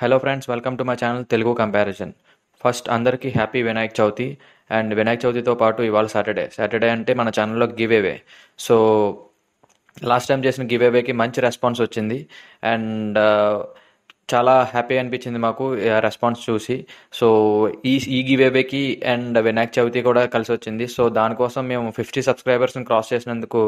hello friends welcome to my channel Telugu comparison first అందరికీ happy Vinayaka Chavithi and Vinayaka చవితితో పాటు ఇవాళ సాటర్డే సాటర్డే అంటే మన ఛానల్లో give away so last time చేసిన గివ్ అవేకి మంచి రెస్పాన్స్ వచ్చింది అండ్ చాలా హ్యాపీ అనిపించింది మాకు రెస్పాన్స్ చూసి సో ఈ ఈ గివేవేకి అండ్ వినాయక చవితి కూడా కలిసి వచ్చింది సో దానికోసం మేము ఫిఫ్టీ సబ్స్క్రైబర్స్ని క్రాస్ చేసినందుకు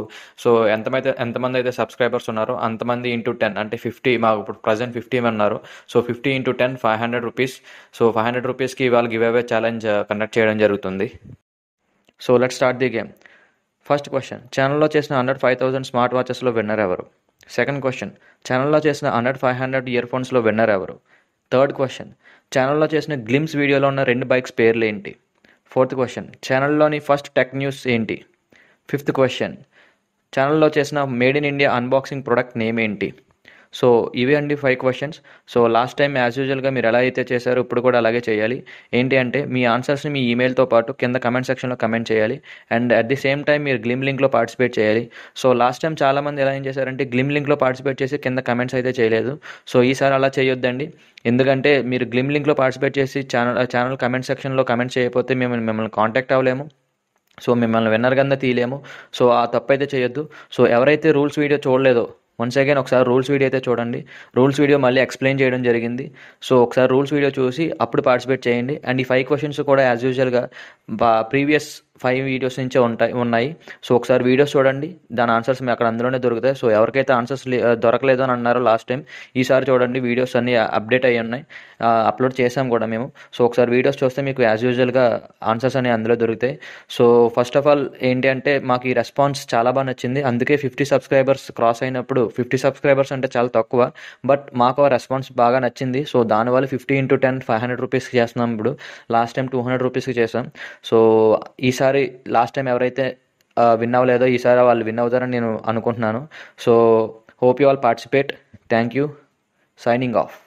సో ఎంతమైతే ఎంతమంది అయితే సబ్స్క్రైబర్స్ ఉన్నారో అంతమంది ఇంటూ టెన్ అంటే ఫిఫ్టీ మాకు ఇప్పుడు ప్రజెంట్ ఫిఫ్టీ ఉన్నారు so fifty into ten five hundred rupees so five hundred రూపీస్కి ఇవాళ గివేవే ఛాలెంజ్ కండక్ట్ చేయడం జరుగుతుంది so let start the game first question ఛానల్లో చేసిన హండ్రెడ్ ఫైవ్ థౌసండ్ స్మార్ట్ వాచెస్లో విన్నర్ ఎవరు సెకండ్ క్వశ్చన్ ఛానల్లో చేసిన హండ్రెడ్ ఫైవ్ హండ్రెడ్ ఇయర్ ఫోన్స్లో విన్నర్ ఎవరు థర్డ్ క్వశ్చన్ ఛానల్లో చేసిన గ్లిమ్స్ వీడియోలో ఉన్న రెండు బైక్స్ పేర్లు ఏంటి ఫోర్త్ క్వశ్చన్ ఛానల్లోని ఫస్ట్ టెక్ న్యూస్ ఏంటి ఫిఫ్త్ క్వశ్చన్ ఛానల్లో చేసిన made in India unboxing product name ఏంటి సో ఇవే అండి five questions so last time as యూజువల్గా మీరు ఎలా అయితే చేశారో ఇప్పుడు కూడా అలాగే చేయాలి ఏంటి అంటే మీ ఆన్సర్స్ని మీ ఈమెయిల్తో పాటు కింద కమెంట్ సెక్షన్లో కమెంట్ చేయాలి and at the same time మీరు గ్లిమ్ లింక్లో పార్టిసిపేట్ చేయాలి సో లాస్ట్ టైం చాలామంది ఎలా ఏం చేశారంటే గ్లిమ్ లింక్లో పార్టిసిపేట్ చేసి కింద కమెంట్స్ అయితే చేయలేదు సో ఈసారి అలా చేయొద్దండి ఎందుకంటే మీరు గ్లిమ్ లింక్లో పార్టిసిపేట్ చేసి ఛానల్ ఛానల్ కమెంట్ సెక్షన్లో కమెంట్ చేయకపోతే మేము మిమ్మల్ని కాంటాక్ట్ అవ్వలేము సో మిమ్మల్ని విన్నర్ కింద తీయలేము సో ఆ తప్పైతే చేయొద్దు సో ఎవరైతే రూల్స్ వీడియో చూడలేదో వన్స్ అగైన్ ఒకసారి రూల్స్ వీడియో అయితే చూడండి రూల్స్ వీడియో మళ్ళీ ఎక్స్ప్లెయిన్ చేయడం జరిగింది సో ఒకసారి రూల్స్ వీడియో చూసి అప్పుడు పార్టిసిపేట్ చేయండి అండ్ ఈ ఫైవ్ క్వశ్చన్స్ కూడా యాజ్ యూజువల్గా ప్రీవియస్ ఫైవ్ వీడియోస్ నుంచే ఉంటాయి ఉన్నాయి సో ఒకసారి వీడియోస్ చూడండి దాని ఆన్సర్స్ మీ అక్కడ అందులోనే దొరుకుతాయి సో ఎవరికైతే ఆన్సర్స్ దొరకలేదు అని అన్నారో లాస్ట్ టైం ఈసారి చూడండి వీడియోస్ అన్నీ అప్డేట్ అయ్యి ఉన్నాయి అప్లోడ్ చేసాం కూడా మేము సో ఒకసారి వీడియోస్ చూస్తే మీకు యాజ్ యూజువల్గా ఆన్సర్స్ అనేవి అందులో దొరుకుతాయి సో ఫస్ట్ ఆఫ్ ఆల్ ఏంటి అంటే మాకు ఈ రెస్పాన్స్ చాలా బాగా నచ్చింది అందుకే ఫిఫ్టీ సబ్స్క్రైబర్స్ క్రాస్ అయినప్పుడు ఫిఫ్టీ సబ్స్క్రైబర్స్ అంటే చాలా తక్కువ బట్ మాకు ఆ రెస్పాన్స్ బాగా నచ్చింది సో దానివల్ల fifty into ten five hundred రూపీస్కి చేస్తున్నాం ఇప్పుడు లాస్ట్ టైం టూ హండ్రెడ్ రూపీస్కి చేసాం సో ఈసారి ఈసారి లాస్ట్ టైం ఎవరైతే విన్ అవ్వలేదో ఈసారి వాళ్ళు విన్ అవుతారని నేను అనుకుంటున్నాను so hope you all participate thank you signing of